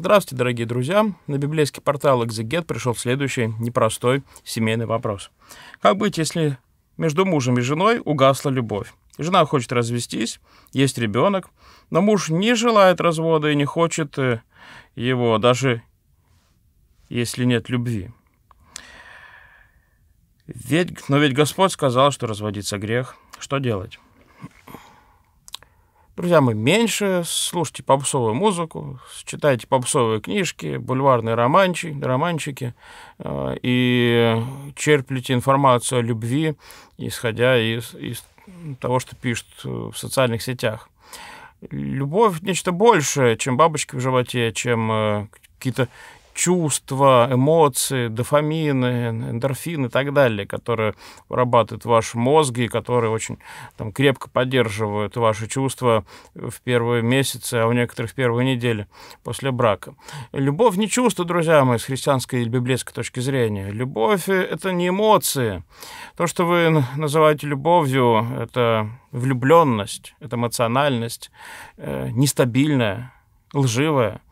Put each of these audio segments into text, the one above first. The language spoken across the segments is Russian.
Здравствуйте, дорогие друзья! На библейский портал Exeget пришел следующий непростой семейный вопрос. Как быть, если между мужем и женой угасла любовь? Жена хочет развестись, есть ребенок, но муж не желает развода и не хочет э, его, даже если нет любви. Ведь, но ведь Господь сказал, что разводиться грех. Что делать? Друзья мы меньше слушайте попсовую музыку, читайте попсовые книжки, бульварные романчи, романчики э, и черплите информацию о любви, исходя из, из того, что пишут э, в социальных сетях. Любовь — нечто большее, чем бабочки в животе, чем э, какие-то чувства, эмоции, дофамины, эндорфины и так далее, которые вырабатывают ваш мозг и которые очень там, крепко поддерживают ваши чувства в первые месяцы, а у некоторых в первые недели после брака. Любовь не чувство, друзья мои, с христианской или библейской точки зрения. Любовь — это не эмоции. То, что вы называете любовью, это влюбленность, это эмоциональность, э, нестабильная лживая.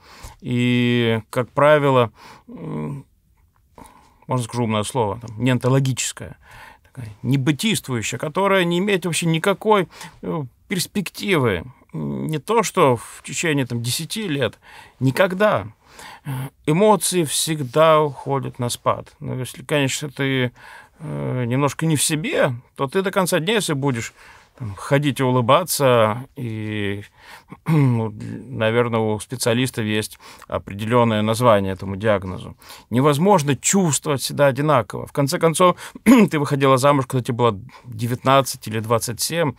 И, как правило, можно скажу умное слово, там, неонтологическая, такая небытийствующая, которая не имеет вообще никакой э, перспективы. Не то, что в течение там, 10 лет, никогда. Эмоции всегда уходят на спад. Но если, конечно, ты э, немножко не в себе, то ты до конца дня, если будешь там, ходить и улыбаться, и, ну, наверное, у специалистов есть определенное название этому диагнозу. Невозможно чувствовать всегда одинаково. В конце концов, ты выходила замуж, когда тебе было 19 или 27,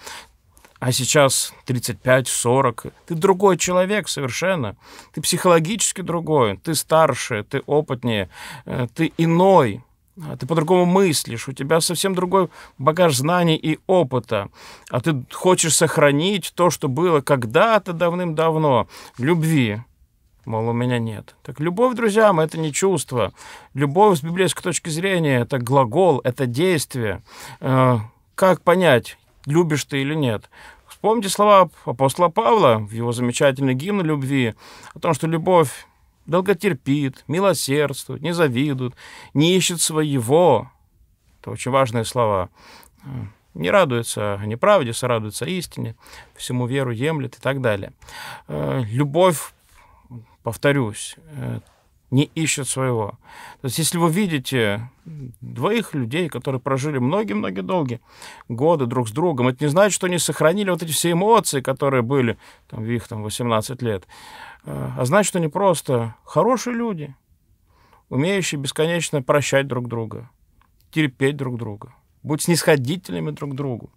а сейчас 35-40. Ты другой человек совершенно. Ты психологически другой, ты старше, ты опытнее, э, ты иной. А ты по-другому мыслишь, у тебя совсем другой багаж знаний и опыта, а ты хочешь сохранить то, что было когда-то давным-давно, любви, мол, у меня нет. Так любовь, друзья мои, это не чувство. Любовь с библейской точки зрения — это глагол, это действие. Э, как понять, любишь ты или нет? Вспомните слова апостола Павла в его замечательной гимне любви о том, что любовь долготерпит, милосердствует, не завидует, не ищет своего. Это очень важные слова. Э, не радуется неправде, радуется истине, всему веру емлет и так далее. Э, любовь, повторюсь, э, не ищут своего. То есть если вы видите двоих людей, которые прожили многие-многие долгие годы друг с другом, это не значит, что они сохранили вот эти все эмоции, которые были там, в их там, 18 лет, а, а значит, что они просто хорошие люди, умеющие бесконечно прощать друг друга, терпеть друг друга, быть снисходительными друг к другу,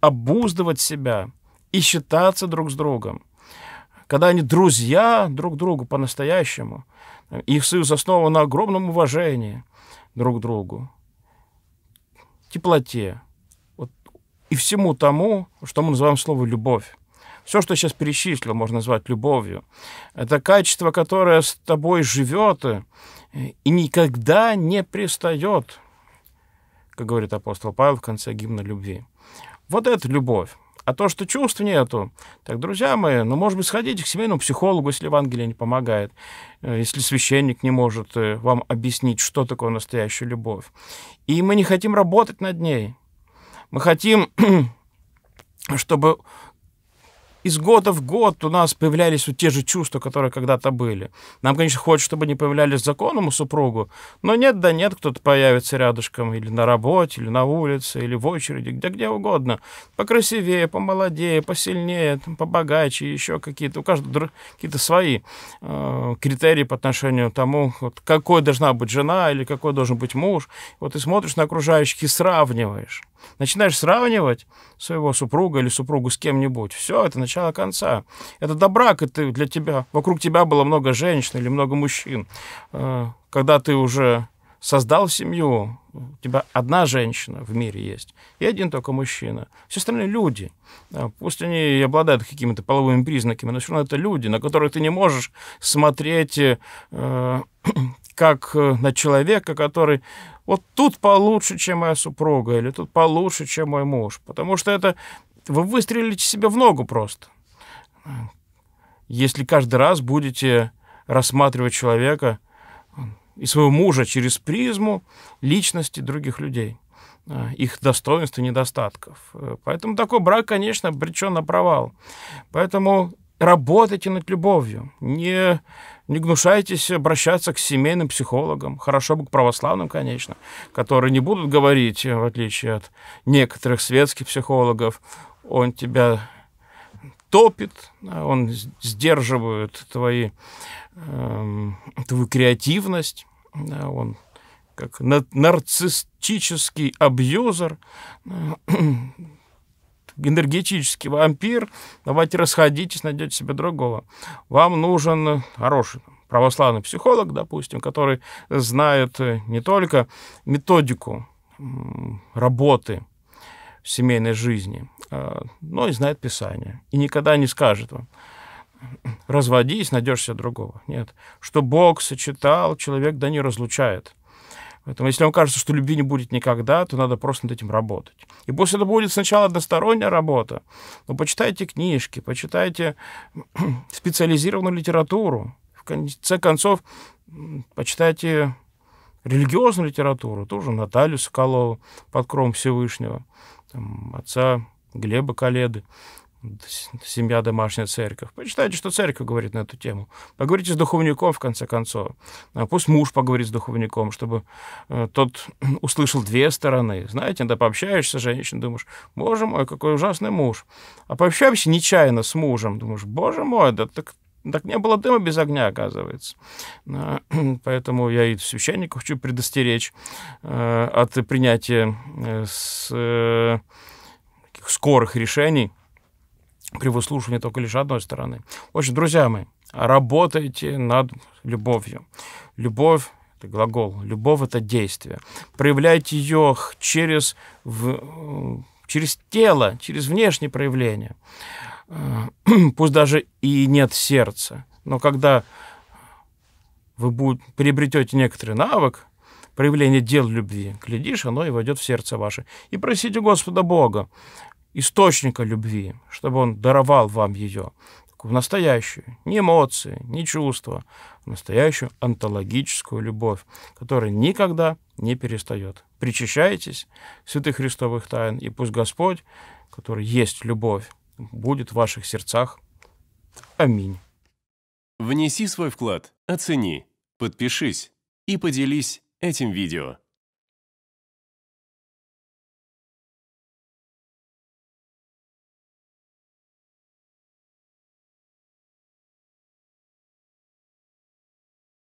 обуздывать себя и считаться друг с другом – когда они друзья друг другу по-настоящему. Их союз основан на огромном уважении друг к другу, теплоте вот, и всему тому, что мы называем слово «любовь». Все, что я сейчас перечислил, можно назвать любовью. Это качество, которое с тобой живет и никогда не пристает, как говорит апостол Павел в конце гимна любви. Вот это любовь. А то, что чувств нету, так, друзья мои, ну, может быть, сходите к семейному психологу, если Евангелие не помогает, э, если священник не может э, вам объяснить, что такое настоящая любовь. И мы не хотим работать над ней. Мы хотим, чтобы из года в год у нас появлялись вот те же чувства, которые когда-то были. Нам, конечно, хочется, чтобы они появлялись законному супругу, но нет да нет, кто-то появится рядышком или на работе, или на улице, или в очереди, где, где угодно. Покрасивее, помолодее, посильнее, там, побогаче, еще какие-то. У каждого какие-то свои э, критерии по отношению к тому, вот, какой должна быть жена или какой должен быть муж. Вот ты смотришь на окружающих и сравниваешь. Начинаешь сравнивать своего супруга или супругу с кем-нибудь. Все, это начинает начала конца. Это до брака ты, для тебя, вокруг тебя было много женщин или много мужчин. Э, когда ты уже создал семью, у тебя одна женщина в мире есть, и один только мужчина. Все остальные люди. Э, пусть они и обладают какими-то половыми признаками, но все равно это люди, на которых ты не можешь смотреть э, как э, на человека, который вот тут получше, чем моя супруга, или тут получше, чем мой муж. Потому что это вы выстрелите себе в ногу просто. Если каждый раз будете рассматривать человека и своего мужа через призму личности других людей, э, их достоинств и недостатков. Э, поэтому такой брак, конечно, обречен на провал. Поэтому работайте над любовью, не, не гнушайтесь обращаться к семейным психологам, хорошо бы к православным, конечно, которые не будут говорить, э, в отличие от некоторых светских психологов, он тебя топит, он сдерживает твои, э, твою креативность, да, он как нарциссический абьюзер, э, энергетический вампир, давайте расходитесь, найдете себе другого. Вам нужен хороший православный психолог, допустим, который знает э, не только методику работы в семейной жизни – Э, но и знает Писание. И никогда не скажет вам, разводись, найдешься другого. Нет. Что Бог сочетал, человек да не разлучает. Поэтому если вам кажется, что любви не будет никогда, то надо просто над этим работать. И пусть это будет сначала односторонняя работа, но почитайте книжки, почитайте специализированную литературу. В конце концов, почитайте религиозную литературу, тоже Наталью Соколову под кровом Всевышнего, там, отца Глеба Каледы, «Семья, домашняя церковь». Почитайте, что церковь говорит на эту тему. Поговорите с духовником, в конце концов. А пусть муж поговорит с духовником, чтобы э, тот услышал две стороны. Знаете, да пообщаешься с женщиной, думаешь, боже мой, какой ужасный муж. А пообщаешься нечаянно с мужем, думаешь, боже мой, да так так не было дыма без огня, оказывается. А, поэтому я и священников хочу предостеречь э, от принятия э, с скорых решений при выслушивании только лишь одной стороны. В общем, друзья мои, работайте над любовью. Любовь это глагол. Любовь — это действие. Проявляйте ее через, в, э, через тело, через внешние проявления. Э, пусть даже и нет сердца. Но когда вы будет, приобретете некоторый навык, проявления дел любви, глядишь, оно и войдет в сердце ваше. И просите Господа Бога источника любви, чтобы он даровал вам ее, в настоящую, не эмоции, не чувства, в настоящую онтологическую любовь, которая никогда не перестает. Причащайтесь святых христовых тайн, и пусть Господь, который есть любовь, будет в ваших сердцах. Аминь. Внеси свой вклад, оцени, подпишись и поделись этим видео.